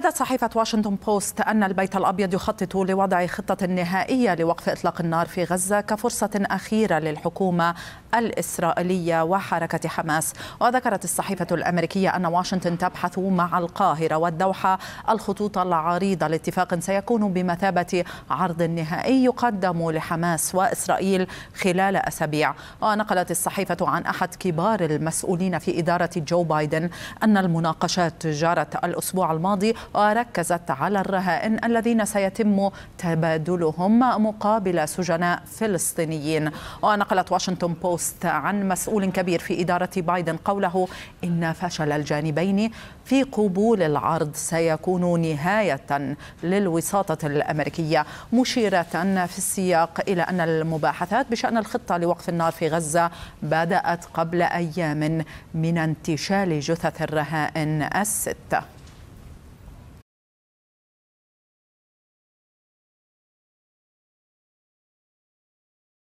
أفادت صحيفة واشنطن بوست أن البيت الأبيض يخطط لوضع خطة نهائية لوقف إطلاق النار في غزة كفرصة أخيرة للحكومة الإسرائيلية وحركة حماس وذكرت الصحيفة الأمريكية أن واشنطن تبحث مع القاهرة والدوحة الخطوط العريضة لاتفاق سيكون بمثابة عرض نهائي يقدم لحماس وإسرائيل خلال أسابيع ونقلت الصحيفة عن أحد كبار المسؤولين في إدارة جو بايدن أن المناقشات جرت الأسبوع الماضي وركزت على الرهائن الذين سيتم تبادلهم مقابل سجناء فلسطينيين ونقلت واشنطن بوست عن مسؤول كبير في إدارة بايدن قوله إن فشل الجانبين في قبول العرض سيكون نهاية للوساطة الأمريكية مشيرة في السياق إلى أن المباحثات بشأن الخطة لوقف النار في غزة بدأت قبل أيام من انتشال جثث الرهائن الستة